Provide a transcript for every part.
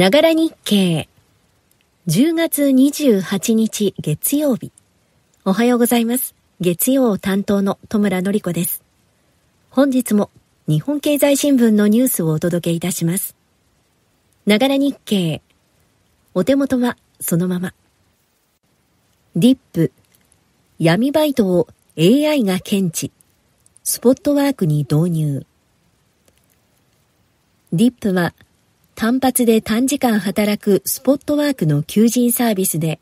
ながら日経。10月28日月曜日。おはようございます。月曜担当の戸村のり子です。本日も日本経済新聞のニュースをお届けいたします。ながら日経。お手元はそのまま。ディップ。闇バイトを AI が検知。スポットワークに導入。ディップは単発で短時間働くスポットワークの求人サービスで、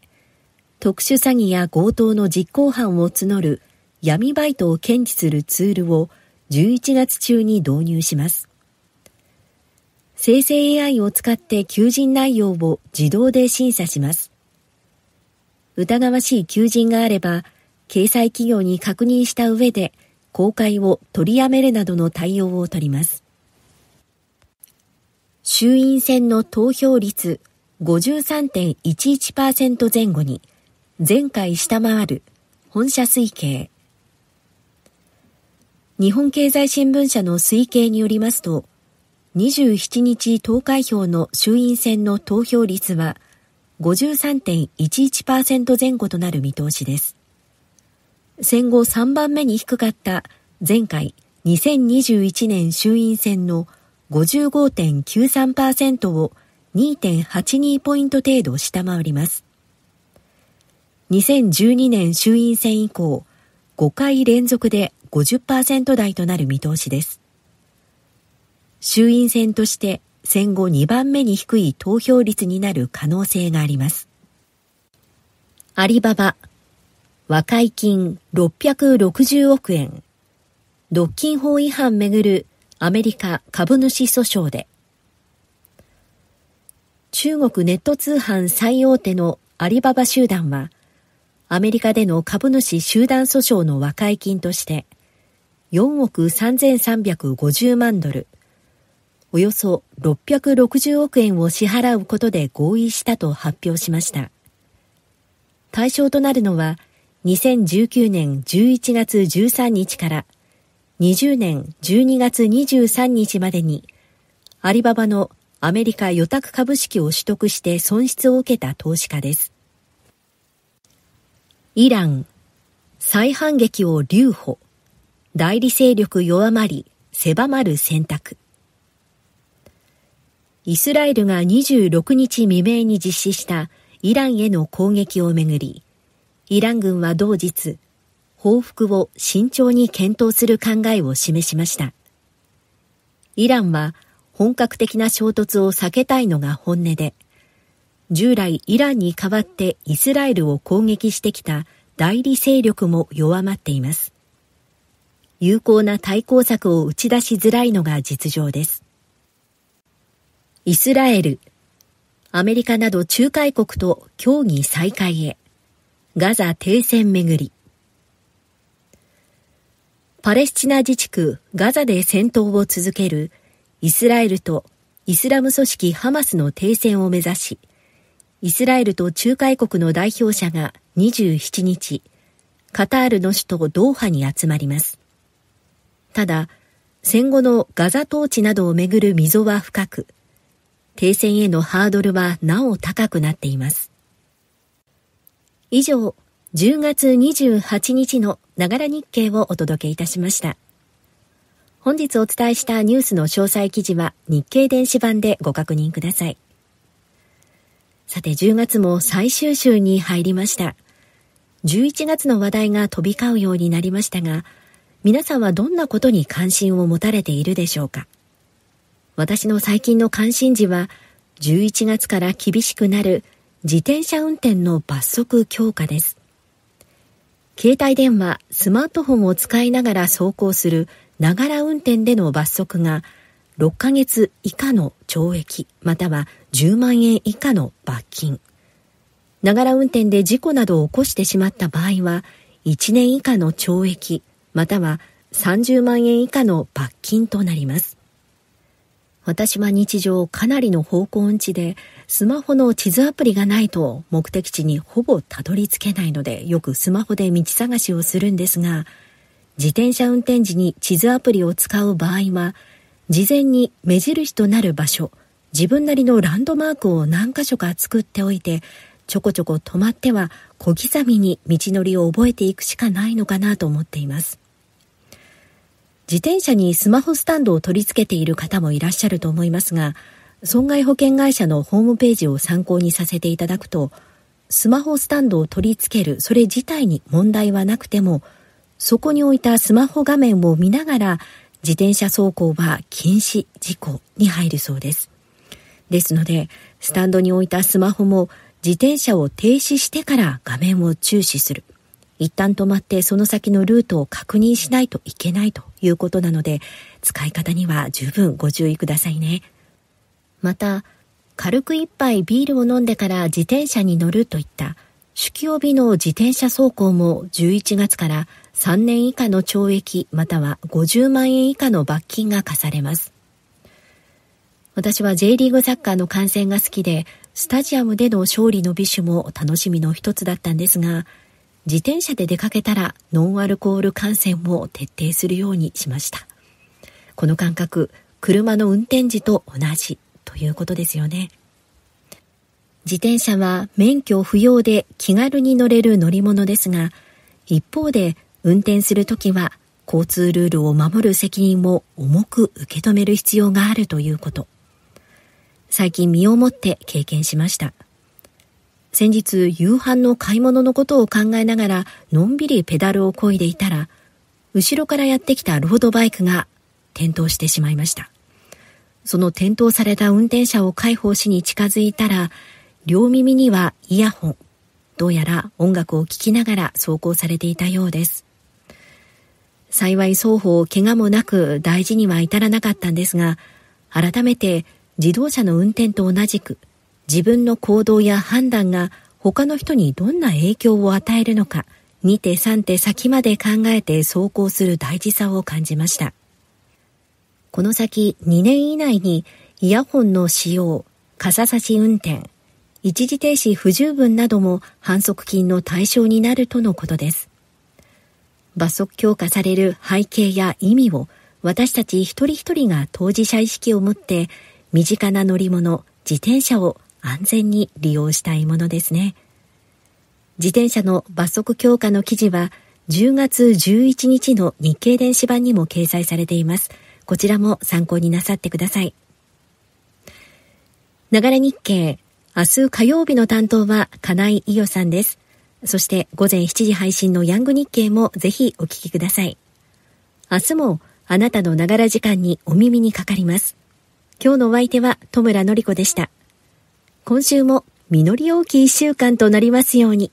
特殊詐欺や強盗の実行犯を募る闇バイトを検知するツールを11月中に導入します。生成 AI を使って求人内容を自動で審査します。疑わしい求人があれば、掲載企業に確認した上で公開を取りやめるなどの対応を取ります。衆院選の投票率53.11%前後に前回下回る本社推計日本経済新聞社の推計によりますと27日投開票の衆院選の投票率は53.11%前後となる見通しです戦後3番目に低かった前回2021年衆院選の55.93%を2.82ポイント程度下回ります。2012年衆院選以降、5回連続で50%台となる見通しです。衆院選として戦後2番目に低い投票率になる可能性があります。アリババ、和解金660億円、独禁法違反めぐるアメリカ株主訴訟で、中国ネット通販最大手のアリババ集団は、アメリカでの株主集団訴訟の和解金として、4億3350万ドル、およそ660億円を支払うことで合意したと発表しました。対象となるのは、2019年11月13日から20年12月23日までに、アリババのアメリカ予託株式を取得して損失を受けた投資家です。イラン、再反撃を留保、代理勢力弱まり、狭まる選択。イスラエルが26日未明に実施したイランへの攻撃をめぐり、イラン軍は同日、報復を慎重に検討する考えを示しました。イランは本格的な衝突を避けたいのが本音で、従来イランに代わってイスラエルを攻撃してきた代理勢力も弱まっています。有効な対抗策を打ち出しづらいのが実情です。イスラエル、アメリカなど仲介国と協議再開へ、ガザ停戦めぐり、パレスチナ自治区ガザで戦闘を続けるイスラエルとイスラム組織ハマスの停戦を目指し、イスラエルと仲介国の代表者が27日、カタールの首都ドーハに集まります。ただ、戦後のガザ統治などをめぐる溝は深く、停戦へのハードルはなお高くなっています。以上、10月28日のながら日経をお届けいたしました。本日お伝えしたニュースの詳細記事は日経電子版でご確認ください。さて10月も最終週に入りました。11月の話題が飛び交うようになりましたが、皆さんはどんなことに関心を持たれているでしょうか私の最近の関心事は、11月から厳しくなる自転車運転の罰則強化です。携帯電話、スマートフォンを使いながら走行するながら運転での罰則が6ヶ月以下の懲役または10万円以下の罰金。ながら運転で事故などを起こしてしまった場合は1年以下の懲役または30万円以下の罰金となります。私は日常かなりの方向音痴で、スマホの地図アプリがないと目的地にほぼたどり着けないので、よくスマホで道探しをするんですが、自転車運転時に地図アプリを使う場合は、事前に目印となる場所、自分なりのランドマークを何箇所か作っておいて、ちょこちょこ止まっては小刻みに道のりを覚えていくしかないのかなと思っています。自転車にスマホスタンドを取り付けている方もいらっしゃると思いますが、損害保険会社のホームページを参考にさせていただくと、スマホスタンドを取り付ける、それ自体に問題はなくても、そこに置いたスマホ画面を見ながら、自転車走行は禁止事項に入るそうです。ですので、スタンドに置いたスマホも自転車を停止してから画面を注視する。一旦止まってその先のルートを確認しないといけないということなので、使い方には十分ご注意くださいね。また、軽く一杯ビールを飲んでから自転車に乗るといった酒気帯びの自転車走行も11月から3年以下の懲役または50万円以下の罰金が課されます。私は J リーグサッカーの観戦が好きで、スタジアムでの勝利の美酒も楽しみの一つだったんですが、自転車で出かけたらノンアルコール感染を徹底するようにしました。この感覚、車の運転時と同じということですよね。自転車は免許不要で気軽に乗れる乗り物ですが、一方で運転するときは交通ルールを守る責任を重く受け止める必要があるということ。最近身をもって経験しました。先日夕飯の買い物のことを考えながらのんびりペダルをこいでいたら後ろからやってきたロードバイクが転倒してしまいましたその転倒された運転者を介抱しに近づいたら両耳にはイヤホンどうやら音楽を聴きながら走行されていたようです幸い双方怪我もなく大事には至らなかったんですが改めて自動車の運転と同じく自分の行動や判断が他の人にどんな影響を与えるのか、2手3手先まで考えて走行する大事さを感じました。この先2年以内にイヤホンの使用、傘差し運転、一時停止不十分なども反則金の対象になるとのことです。罰則強化される背景や意味を私たち一人一人が当事者意識を持って身近な乗り物、自転車を安全に利用したいものですね。自転車の罰則強化の記事は10月11日の日経電子版にも掲載されています。こちらも参考になさってください。ながら日経、明日火曜日の担当は金井伊代さんです。そして午前7時配信のヤング日経もぜひお聞きください。明日もあなたのながら時間にお耳にかかります。今日のお相手は戸村のり子でした。今週も実り多き一週間となりますように。